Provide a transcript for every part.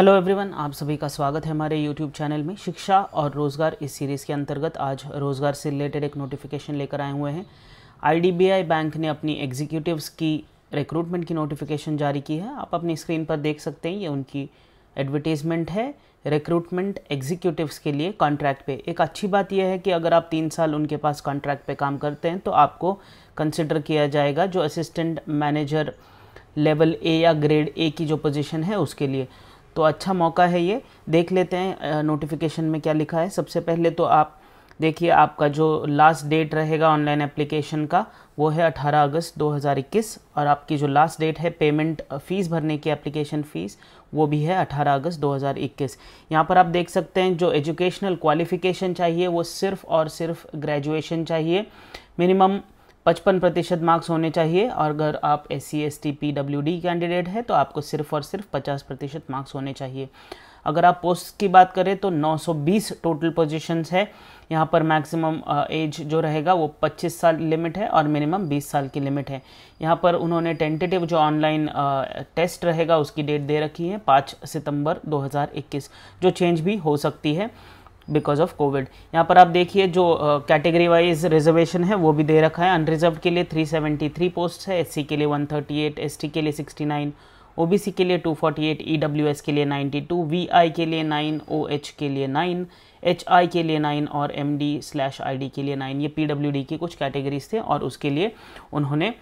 hello everyone आप सभी का स्वागत है हमारे यूट्यूब चैनल में शिक्षा और रोज़गार इस सीरीज़ के अंतर्गत आज रोज़गार से रिलेटेड एक नोटिफिकेशन लेकर आए हुए हैं आईडीबीआई बैंक ने अपनी एग्जीक्यूटिव्स की रिक्रूटमेंट की नोटिफिकेशन जारी की है आप अपनी स्क्रीन पर देख सकते हैं ये उनकी एडवर्टीज़मेंट है रिक्रूटमेंट एग्जीक्यूटिव्स के लिए कॉन्ट्रैक्ट पे एक अच्छी बात यह है कि अगर आप तीन साल उनके पास कॉन्ट्रैक्ट पे काम करते हैं तो आपको कंसिडर किया जाएगा जो असिस्टेंट मैनेजर लेवल ए या ग्रेड ए की जो पोजिशन है उसके लिए तो अच्छा मौका है ये देख लेते हैं नोटिफिकेशन में क्या लिखा है सबसे पहले तो आप देखिए आपका जो लास्ट डेट रहेगा ऑनलाइन एप्लीकेशन का वो है 18 अगस्त 2021 और आपकी जो लास्ट डेट है पेमेंट फ़ीस भरने की एप्लीकेशन फ़ीस वो भी है 18 अगस्त 2021 यहाँ पर आप देख सकते हैं जो एजुकेशनल क्वालिफ़िकेशन चाहिए वो सिर्फ़ और सिर्फ ग्रेजुएशन चाहिए मिनिमम पचपन प्रतिशत मार्क्स होने चाहिए और अगर आप S C S T P W D candidate हैं तो आपको सिर्फ और सिर्फ पचास प्रतिशत मार्क्स होने चाहिए अगर आप पोस्ट की बात करें तो 920 टोटल पोजीशंस है यहाँ पर मैक्सिमम एज जो रहेगा वो 25 साल लिमिट है और मिनिमम 20 साल की लिमिट है यहाँ पर उन्होंने टेंटेटिव जो ऑनलाइन टेस्ट रहेगा उसकी डेट दे रखी है 5 सितंबर 2021 जो चेंज भी हो सकती है बिकॉज ऑफ कोविड यहाँ पर आप देखिए जो कैटेगरी वाइज रिजर्वेशन है वो भी दे रखा है अनरिजर्व के लिए 373 पोस्ट है एससी के लिए 138 एसटी के लिए 69 ओबीसी के लिए 248 एस e के लिए 92 वीआई के लिए 9 ओएच के लिए 9 एचआई के लिए 9 और एम डी स्लैश डी के लिए 9 ये पीडब्ल्यूडी की कुछ कैटेगरीज थे और उसके लिए उन्होंने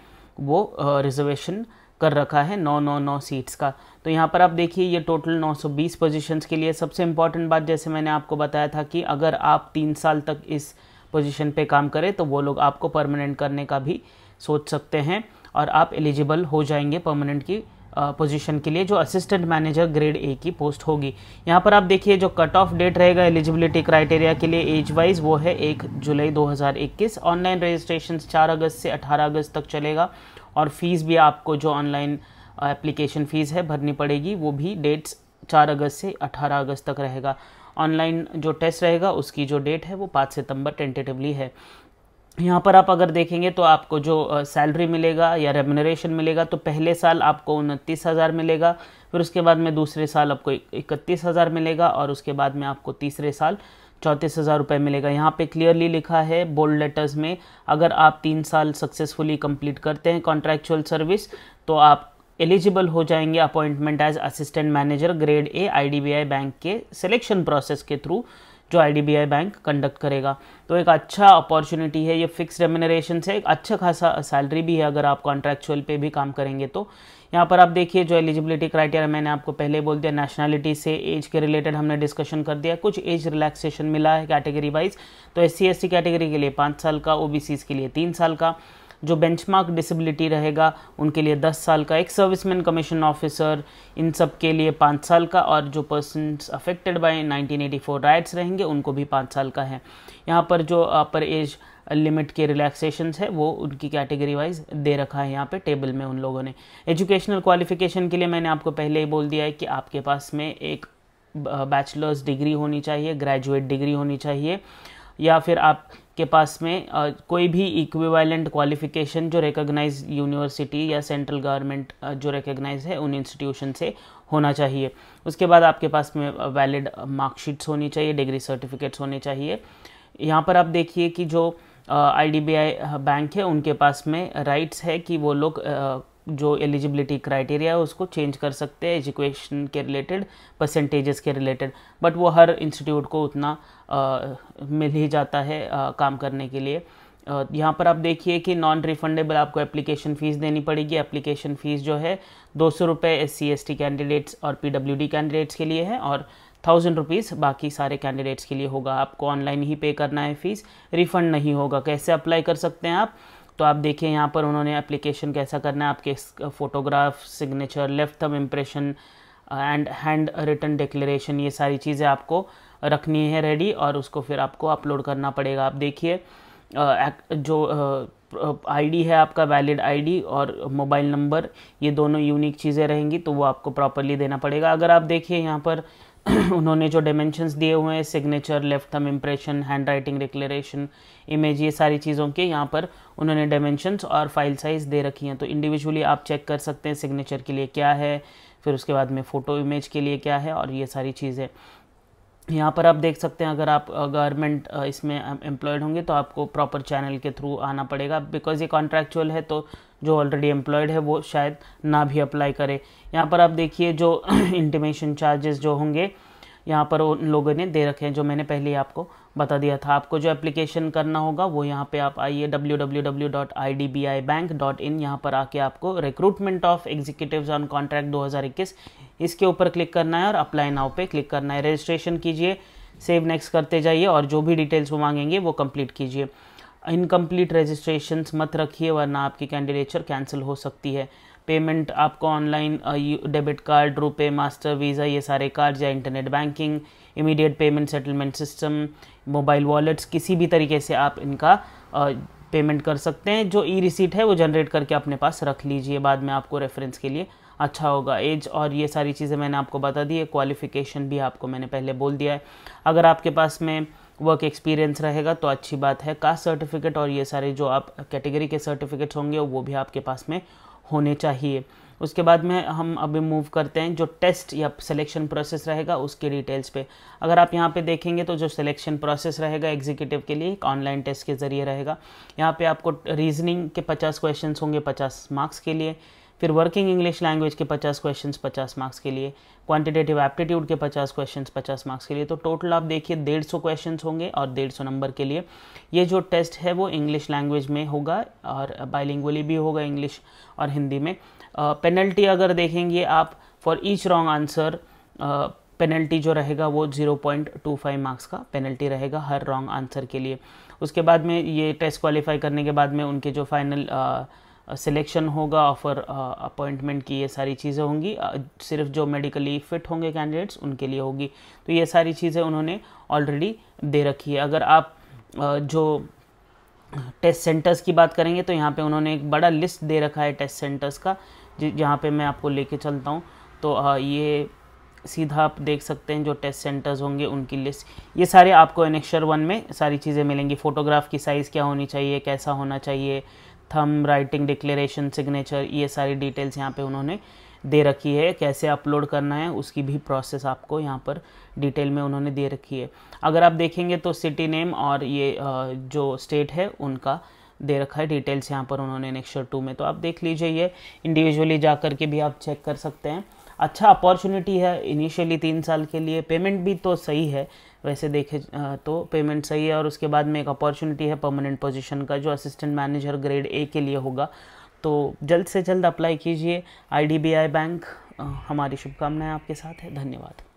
वो रिजर्वेशन uh, कर रखा है नौ नौ नौ सीट्स का तो यहाँ पर आप देखिए ये टोटल 920 पोजीशंस के लिए सबसे इम्पॉर्टेंट बात जैसे मैंने आपको बताया था कि अगर आप तीन साल तक इस पोजीशन पे काम करें तो वो लोग आपको परमानेंट करने का भी सोच सकते हैं और आप एलिजिबल हो जाएंगे परमानेंट की पोजीशन के लिए जो असिस्टेंट मैनेजर ग्रेड ए की पोस्ट होगी यहाँ पर आप देखिए जो कट ऑफ डेट रहेगा एलिजिबिलिटी क्राइटेरिया के लिए एज वाइज वो है एक जुलाई 2021 ऑनलाइन रजिस्ट्रेशन 4 अगस्त से 18 अगस्त तक चलेगा और फ़ीस भी आपको जो ऑनलाइन एप्लीकेशन फ़ीस है भरनी पड़ेगी वो भी डेट्स चार अगस्त से अठारह अगस्त तक रहेगा ऑनलाइन जो टेस्ट रहेगा उसकी जो डेट है वो पाँच सितंबर टेंटेटिवली है यहाँ पर आप अगर देखेंगे तो आपको जो सैलरी uh, मिलेगा या रेमनरेशन मिलेगा तो पहले साल आपको उनतीस हज़ार मिलेगा फिर उसके बाद में दूसरे साल आपको इकतीस हज़ार मिलेगा और उसके बाद में आपको तीसरे साल चौंतीस हज़ार रुपये मिलेगा यहाँ पे क्लियरली लिखा है बोल्ड लेटर्स में अगर आप तीन साल सक्सेसफुली कंप्लीट करते हैं कॉन्ट्रैक्चुअल सर्विस तो आप एलिजिबल हो जाएंगे appointment as assistant manager grade A IDBI bank के सिलेक्शन प्रोसेस के थ्रू जो आई बैंक कंडक्ट करेगा तो एक अच्छा अपॉर्चुनिटी है ये फिक्स रेमिनरेशन से एक अच्छा खासा सैलरी भी है अगर आप कॉन्ट्रैक्चुअल पे भी काम करेंगे तो यहाँ पर आप देखिए जो एलिजिबिलिटी क्राइटेरिया मैंने आपको पहले बोल दिया नेशनैलिटी से एज के रिलेटेड हमने डिस्कशन कर दिया कुछ एज रिलैक्सेशन मिला है कैटेगरी वाइज तो एस सी कैटेगरी के लिए पाँच साल का ओ के लिए तीन साल का जो बेंचमार्क डिसेबिलिटी रहेगा उनके लिए दस साल का एक सर्विसमैन कमीशन ऑफिसर इन सब के लिए पाँच साल का और जो पर्सन अफेक्टेड बाय 1984 राइट्स रहेंगे उनको भी पाँच साल का है यहाँ पर जो अपर एज लिमिट के रिलैक्सेशंस है वो उनकी कैटेगरी वाइज दे रखा है यहाँ पे टेबल में उन लोगों ने एजुकेशनल क्वालिफिकेशन के लिए मैंने आपको पहले ही बोल दिया है कि आपके पास में एक बैचलर्स डिग्री होनी चाहिए ग्रेजुएट डिग्री होनी चाहिए या फिर आप के पास में आ, कोई भी इक्विवेलेंट क्वालिफिकेशन जो रिकोगनाइज यूनिवर्सिटी या सेंट्रल गवर्नमेंट जो रिकग्नाइज है उन इंस्टीट्यूशन से होना चाहिए उसके बाद आपके पास में वैलिड मार्कशीट्स होनी चाहिए डिग्री सर्टिफिकेट्स होने चाहिए यहाँ पर आप देखिए कि जो I D B I bank है उनके पास में राइट्स है कि वो लोग जो एलिजिबिलिटी क्राइटेरिया है उसको चेंज कर सकते हैं एजुकेशन के रिलेटेड परसेंटेजेस के रिलेटेड बट वो हर इंस्टीट्यूट को उतना आ, मिल ही जाता है आ, काम करने के लिए यहाँ पर आप देखिए कि नॉन रिफंडेबल आपको एप्लीकेशन फ़ीस देनी पड़ेगी एप्लीकेशन फ़ीस जो है दो सौ रुपये S C S T candidates और पी डब्ल्यू डी कैंडिडेट्स के लिए है और थाउजेंड रुपीज़ बाकी सारे कैंडिडेट्स के लिए होगा आपको ऑनलाइन ही पे करना है फ़ीस रिफ़ंड नहीं होगा कैसे अप्लाई कर सकते हैं आप तो आप देखिए यहाँ पर उन्होंने एप्लीकेशन कैसा करना है आपके photograph signature left thumb impression and handwritten declaration ये सारी चीज़ें आपको रखनी है रेडी और उसको फिर आपको अपलोड करना पड़ेगा आप देखिए uh, जो आईडी uh, है आपका वैलिड आईडी और मोबाइल नंबर ये दोनों यूनिक चीज़ें रहेंगी तो वो आपको प्रॉपरली देना पड़ेगा अगर आप देखिए यहाँ पर उन्होंने जो डायमेंशंस दिए हुए हैं signature left thumb impression handwriting declaration image ये सारी चीज़ों के यहाँ पर उन्होंने डायमेंशंस और फाइल साइज़ दे रखी हैं तो इंडिविजुअली आप चेक कर सकते हैं सिग्नेचर के लिए क्या है फिर उसके बाद में फ़ोटो इमेज के लिए क्या है और ये सारी चीज़ें यहाँ पर आप देख सकते हैं अगर आप गवर्नमेंट इसमें एम्प्लॉयड होंगे तो आपको प्रॉपर चैनल के थ्रू आना पड़ेगा बिकॉज़ ये कॉन्ट्रैक्चुअल है तो जो ऑलरेडी एम्प्लॉयड है वो शायद ना भी अप्लाई करे यहाँ पर आप देखिए जो इंटीमेशन चार्जेस जो होंगे यहाँ पर उन लोगों ने दे रखे हैं जो मैंने पहले आपको बता दिया था आपको जो एप्लीकेशन करना होगा वो यहाँ पे आप आइए W W W dot I D B I bank dot in यहाँ पर आके आपको recruitment of executive on contract 2021 इसके ऊपर क्लिक करना है और अप्लाई नाउ पे क्लिक करना है रजिस्ट्रेशन कीजिए सेव नेक्स्ट करते जाइए और जो भी डिटेल्स वो मांगेंगे वो कंप्लीट कीजिए इनकम्प्लीट रजिस्ट्रेशन मत रखिए वरना आपकी कैंडिडेचर कैंसिल हो सकती है पेमेंट आपको online debit card RuPay master visa ये सारे कार्ड या internet banking immediate payment settlement system mobile wallets किसी भी तरीके से आप इनका पेमेंट कर सकते हैं जो ई रिसीट है वो जनरेट करके अपने पास रख लीजिए बाद में आपको रेफरेंस के लिए अच्छा होगा एज और ये सारी चीज़ें मैंने आपको बता दी है क्वालिफ़िकेशन भी आपको मैंने पहले बोल दिया है अगर आपके पास में वर्क एक्सपीरियंस रहेगा तो अच्छी बात है कास्ट सर्टिफिकेट और ये सारे जो आप कैटेगरी के सर्टिफिकेट्स होंगे वो भी आपके पास में होने चाहिए उसके बाद में हम अभी मूव करते हैं जो टेस्ट या सिलेक्शन प्रोसेस रहेगा उसके डिटेल्स पे अगर आप यहाँ पे देखेंगे तो जो सिलेक्शन प्रोसेस रहेगा एग्जीक्यूटिव के लिए एक ऑनलाइन टेस्ट के ज़रिए रहेगा यहाँ पे आपको रीजनिंग के 50 क्वेश्चंस होंगे 50 मार्क्स के लिए फिर वर्किंग इंग्लिश लैंग्वेज के 50 क्वेश्चंस 50 मार्क्स के लिए क्वांटिटेटिव एप्टीट्यूड के 50 क्वेश्चंस 50 मार्क्स के लिए तो टोटल आप देखिए डेढ़ सौ क्वेश्चन होंगे और डेढ़ सौ नंबर के लिए ये जो टेस्ट है वो इंग्लिश लैंग्वेज में होगा और बाइलिंगली भी होगा इंग्लिश और हिंदी में पेनल्टी uh, अगर देखेंगे आप for each wrong answer penalty जो रहेगा वो 0.25 मार्क्स का पेनल्टी रहेगा हर रॉन्ग आंसर के लिए उसके बाद में ये टेस्ट क्वालिफाई करने के बाद में उनके जो फाइनल uh, सिलेक्शन होगा ऑफ़र अपॉइंटमेंट की ये सारी चीज़ें होंगी सिर्फ जो मेडिकली फिट होंगे कैंडिडेट्स उनके लिए होगी तो ये सारी चीज़ें उन्होंने ऑलरेडी दे रखी है अगर आप जो टेस्ट सेंटर्स की बात करेंगे तो यहाँ पे उन्होंने एक बड़ा लिस्ट दे रखा है टेस्ट सेंटर्स का जहाँ पे मैं आपको लेके चलता हूँ तो ये सीधा आप देख सकते हैं जो टेस्ट सेंटर्स होंगे उनकी लिस्ट ये सारे आपको एनेक्शर वन में सारी चीज़ें मिलेंगी फ़ोटोग्राफ की साइज़ क्या होनी चाहिए कैसा होना चाहिए थम राइटिंग डिक्लेरेशन सिग्नेचर ये सारी डिटेल्स यहाँ पे उन्होंने दे रखी है कैसे अपलोड करना है उसकी भी प्रोसेस आपको यहाँ पर डिटेल में उन्होंने दे रखी है अगर आप देखेंगे तो सिटी नेम और ये जो स्टेट है उनका दे रखा है डिटेल्स यहाँ पर उन्होंने नेक्स्ट टू में तो आप देख लीजिए ये इंडिविजुअली जा कर के भी आप चेक कर सकते हैं अच्छा अपॉर्चुनिटी है इनिशियली तीन साल के लिए पेमेंट भी तो सही है वैसे देखे तो पेमेंट सही है और उसके बाद में एक अपॉर्चुनिटी है परमानेंट पोजीशन का जो असिस्टेंट मैनेजर ग्रेड ए के लिए होगा तो जल्द से जल्द अप्लाई कीजिए आई बैंक हमारी शुभकामनाएं आपके साथ है धन्यवाद